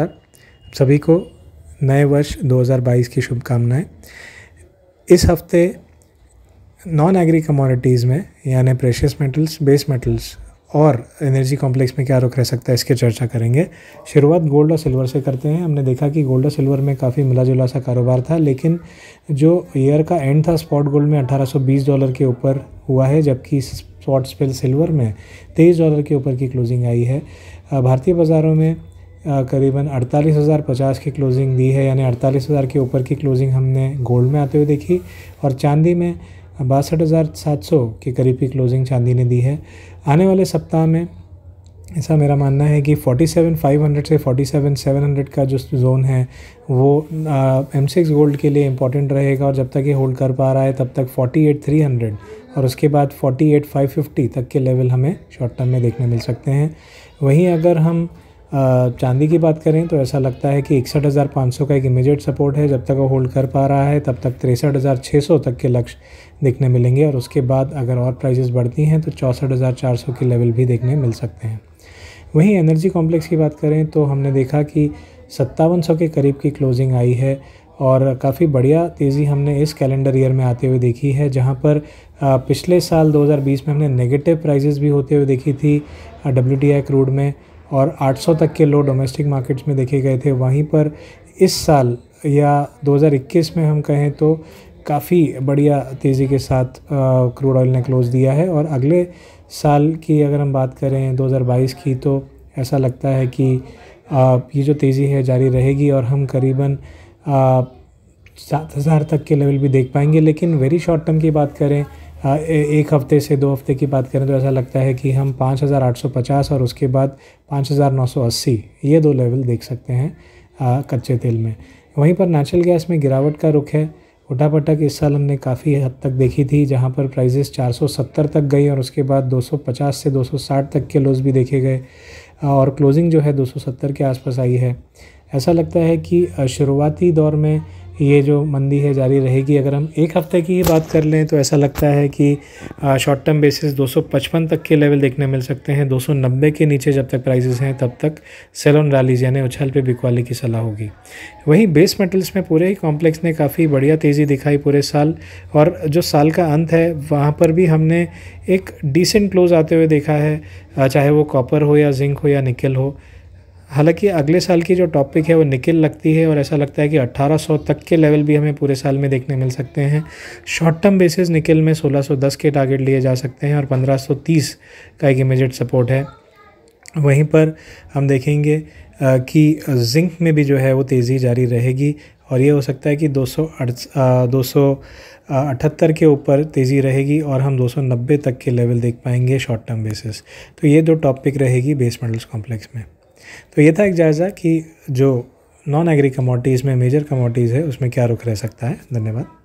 नमस्कार सभी को नए वर्ष 2022 की शुभकामनाएं इस हफ्ते नॉन एग्री कमोडिटीज़ में यानी प्रेशियस मेटल्स बेस मेटल्स और एनर्जी कॉम्प्लेक्स में क्या रुख रह सकता है इसकी चर्चा करेंगे शुरुआत गोल्ड और सिल्वर से करते हैं हमने देखा कि गोल्ड और सिल्वर में काफ़ी मिला जुला सा कारोबार था लेकिन जो ईयर का एंड था स्पॉट गोल्ड में 1820 डॉलर के ऊपर हुआ है जबकि स्पॉट स्पेल सिल्वर में तेईस डॉलर के ऊपर की क्लोजिंग आई है भारतीय बाज़ारों में करीबन अड़तालीस हज़ार पचास की क्लोजिंग दी है यानी अड़तालीस हज़ार के ऊपर की क्लोजिंग हमने गोल्ड में आते हुए देखी और चांदी में बासठ हज़ार सात सौ के करीब की क्लोजिंग चांदी ने दी है आने वाले सप्ताह में ऐसा मेरा मानना है कि 47,500 से 47,700 का जो जोन है वो एम सिक्स गोल्ड के लिए इंपॉर्टेंट रहेगा और जब तक ये होल्ड कर पा रहा है तब तक 48,300 और उसके बाद 48,550 तक के लेवल हमें शॉर्ट टर्म में देखने मिल सकते हैं वहीं अगर हम चांदी की बात करें तो ऐसा लगता है कि इकसठ हज़ार पाँच सौ का एक इमीजिएट सपोर्ट है जब तक वो होल्ड कर पा रहा है तब तक तिरसठ हज़ार छः सौ तक के लक्ष्य देखने मिलेंगे और उसके बाद अगर और प्राइजेस बढ़ती हैं तो चौंसठ हज़ार चार सौ के लेवल भी देखने मिल सकते हैं वहीं एनर्जी कॉम्प्लेक्स की बात करें तो हमने देखा कि सत्तावन के करीब की क्लोजिंग आई है और काफ़ी बढ़िया तेज़ी हमने इस कैलेंडर ईयर में आते हुए देखी है जहां पर पिछले साल 2020 में हमने नेगेटिव प्राइजेस भी होते हुए देखी थी डब्ल्यू क्रूड में और 800 तक के लो डोमेस्टिक मार्केट्स में देखे गए थे वहीं पर इस साल या 2021 में हम कहें तो काफ़ी बढ़िया तेज़ी के साथ क्रूड ऑयल ने क्लोज दिया है और अगले साल की अगर हम बात करें 2022 की तो ऐसा लगता है कि आ, ये जो तेज़ी है जारी रहेगी और हम करीबन सात हज़ार तक के लेवल भी देख पाएंगे लेकिन वेरी शॉर्ट टर्म की बात करें हाँ, एक हफ़्ते से दो हफ़्ते की बात करें तो ऐसा लगता है कि हम 5850 और उसके बाद 5980 ये दो लेवल देख सकते हैं आ, कच्चे तेल में वहीं पर नेचुरल गैस में गिरावट का रुख है उठापटक इस साल हमने काफ़ी हद तक देखी थी जहां पर प्राइजेस 470 तक गई और उसके बाद 250 से 260 तक के लोज भी देखे गए और क्लोजिंग जो है 270 के आसपास आई है ऐसा लगता है कि शुरुआती दौर में ये जो मंदी है जारी रहेगी अगर हम एक हफ़्ते की ही बात कर लें तो ऐसा लगता है कि शॉर्ट टर्म बेसिस 255 तक के लेवल देखने मिल सकते हैं 290 के नीचे जब तक प्राइसेस हैं तब तक सेल ऑन रैलीज यानी उछाल पे बिकवाली की सलाह होगी वहीं बेस मेटल्स में पूरे ही कॉम्प्लेक्स ने काफ़ी बढ़िया तेज़ी दिखाई पूरे साल और जो साल का अंत है वहाँ पर भी हमने एक डिसेंट क्लोज आते हुए देखा है चाहे वो कॉपर हो या जिंक हो या निकल हो हालांकि अगले साल की जो टॉपिक है वो निकल लगती है और ऐसा लगता है कि 1800 तक के लेवल भी हमें पूरे साल में देखने मिल सकते हैं शॉर्ट टर्म बेसिस निकल में 1610 के टारगेट लिए जा सकते हैं और 1530 का एक इमीजिएट सपोर्ट है वहीं पर हम देखेंगे कि जिंक में भी जो है वो तेज़ी जारी रहेगी और ये हो सकता है कि दो सौ अठहत्तर के ऊपर तेज़ी रहेगी और हम 290 तक के लेवल देख पाएंगे शॉर्ट टर्म बेसिस तो ये दो टॉपिक रहेगी बेस मेडल्स कॉम्प्लेक्स में तो ये था एक जायज़ा कि जो नॉन एग्री कमोडिटीज़ में मेजर कमोडिटीज़ है उसमें क्या रुख रह सकता है धन्यवाद